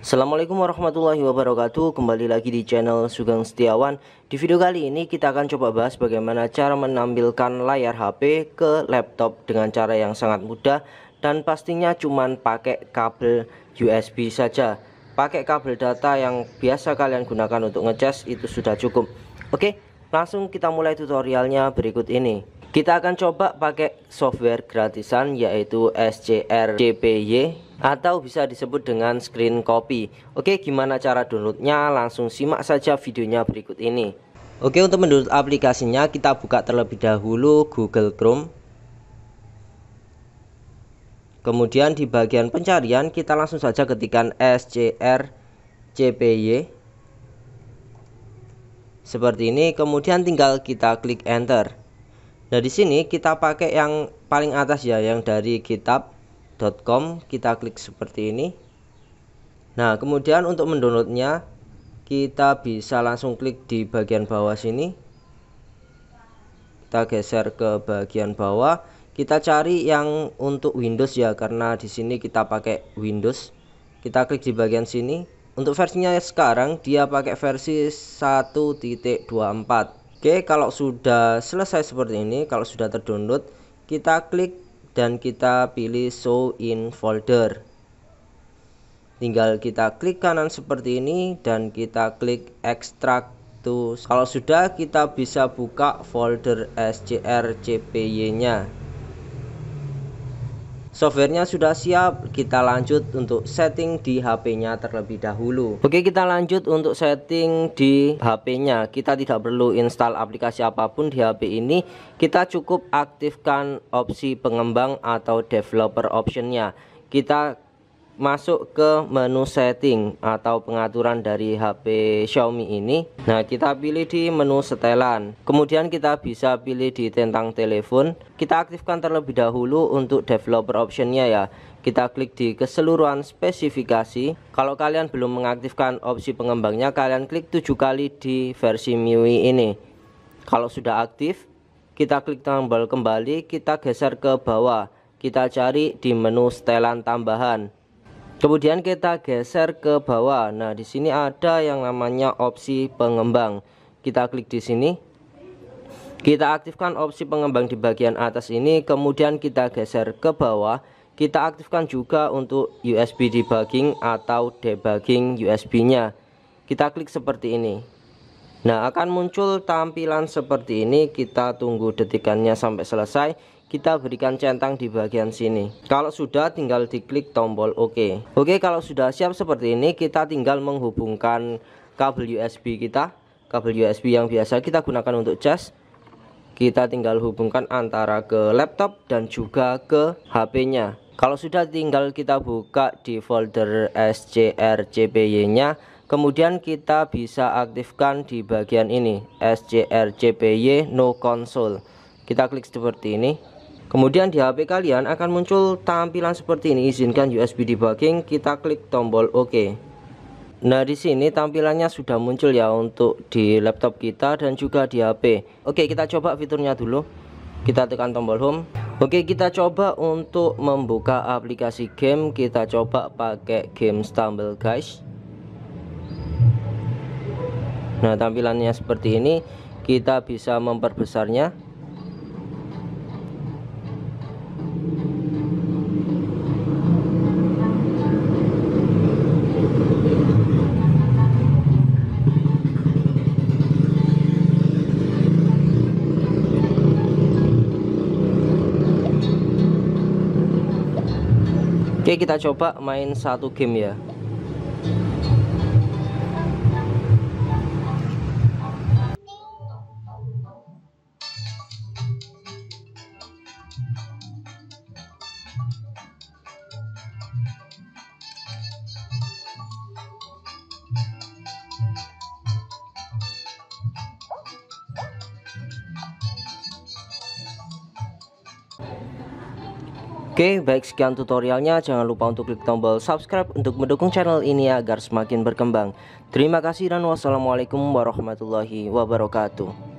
Assalamualaikum warahmatullahi wabarakatuh Kembali lagi di channel Sugeng Setiawan Di video kali ini kita akan coba bahas bagaimana cara menampilkan layar HP ke laptop Dengan cara yang sangat mudah Dan pastinya cuman pakai kabel USB saja Pakai kabel data yang biasa kalian gunakan untuk ngecas itu sudah cukup Oke langsung kita mulai tutorialnya berikut ini kita akan coba pakai software gratisan yaitu SCR atau bisa disebut dengan screen copy Oke gimana cara downloadnya langsung simak saja videonya berikut ini Oke untuk mendownload aplikasinya kita buka terlebih dahulu Google Chrome Kemudian di bagian pencarian kita langsung saja ketikkan SCR CPY seperti ini kemudian tinggal kita klik enter nah di sini kita pakai yang paling atas ya yang dari kitab .com kita klik seperti ini nah kemudian untuk mendownloadnya kita bisa langsung klik di bagian bawah sini kita geser ke bagian bawah kita cari yang untuk Windows ya karena di sini kita pakai Windows kita klik di bagian sini untuk versinya sekarang dia pakai versi 1.24 Oke kalau sudah selesai seperti ini kalau sudah terdownload kita klik dan kita pilih show in folder tinggal kita klik kanan seperti ini dan kita klik extract to kalau sudah kita bisa buka folder cpy nya Softwarenya sudah siap, kita lanjut untuk setting di HP-nya terlebih dahulu. Oke, kita lanjut untuk setting di HP-nya. Kita tidak perlu install aplikasi apapun di HP ini. Kita cukup aktifkan opsi pengembang atau developer optionnya. Kita masuk ke menu setting atau pengaturan dari HP Xiaomi ini nah kita pilih di menu setelan kemudian kita bisa pilih di tentang telepon kita aktifkan terlebih dahulu untuk developer optionnya ya kita klik di keseluruhan spesifikasi kalau kalian belum mengaktifkan opsi pengembangnya kalian klik tujuh kali di versi MIUI ini kalau sudah aktif kita klik tombol kembali kita geser ke bawah kita cari di menu setelan tambahan Kemudian kita geser ke bawah. Nah, di sini ada yang namanya opsi pengembang. Kita klik di sini. Kita aktifkan opsi pengembang di bagian atas ini, kemudian kita geser ke bawah. Kita aktifkan juga untuk USB debugging atau debugging USB-nya. Kita klik seperti ini. Nah akan muncul tampilan seperti ini kita tunggu detikannya sampai selesai kita berikan centang di bagian sini kalau sudah tinggal diklik tombol OK Oke kalau sudah siap seperti ini kita tinggal menghubungkan kabel USB kita kabel USB yang biasa kita gunakan untuk charge. kita tinggal hubungkan antara ke laptop dan juga ke HP nya kalau sudah tinggal kita buka di folder SCRCPY nya Kemudian kita bisa aktifkan di bagian ini SCRCPY no console. Kita klik seperti ini. Kemudian di HP kalian akan muncul tampilan seperti ini. Izinkan USB debugging, kita klik tombol OK. Nah, di sini tampilannya sudah muncul ya untuk di laptop kita dan juga di HP. Oke, kita coba fiturnya dulu. Kita tekan tombol home. Oke kita coba untuk membuka aplikasi game kita coba pakai game stumble guys nah tampilannya seperti ini kita bisa memperbesarnya Oke kita coba main satu game ya Oke, baik sekian tutorialnya. Jangan lupa untuk klik tombol subscribe untuk mendukung channel ini agar semakin berkembang. Terima kasih dan wassalamualaikum warahmatullahi wabarakatuh.